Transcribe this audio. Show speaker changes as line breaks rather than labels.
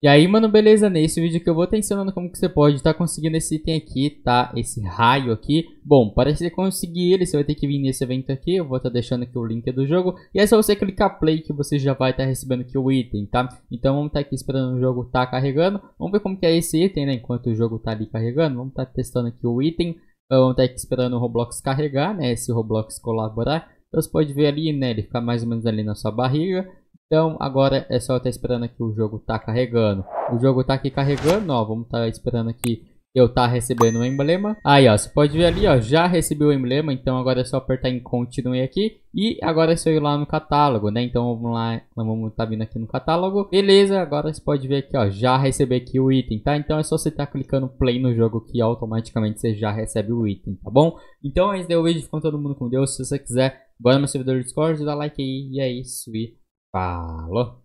E aí, mano, beleza? Nesse vídeo que eu vou estar ensinando como que você pode estar tá conseguindo esse item aqui, tá? Esse raio aqui. Bom, para você conseguir ele, você vai ter que vir nesse evento aqui. Eu vou estar deixando aqui o link do jogo. E é só você clicar play que você já vai estar recebendo aqui o item, tá? Então vamos estar tá aqui esperando o jogo estar tá carregando. Vamos ver como que é esse item, né? Enquanto o jogo está ali carregando. Vamos estar testando aqui o item. Vamos estar aqui esperando o Roblox carregar, né? Esse Roblox colaborar. Então você pode ver ali, né? Ele fica mais ou menos ali na sua barriga. Então agora é só estar tá esperando aqui o jogo tá carregando. O jogo tá aqui carregando, ó. Vamos estar tá esperando aqui eu tá recebendo o emblema. Aí, ó, você pode ver ali, ó, já recebi o emblema, então agora é só apertar em continue aqui. E agora é só ir lá no catálogo, né? Então vamos lá, vamos estar tá vindo aqui no catálogo. Beleza, agora você pode ver aqui, ó, já recebi aqui o item, tá? Então é só você tá clicando play no jogo que automaticamente você já recebe o item, tá bom? Então esse é o vídeo, Ficou todo mundo com Deus. Se você quiser, bora no meu servidor do Discord, dá like aí, e é isso, e 罢了。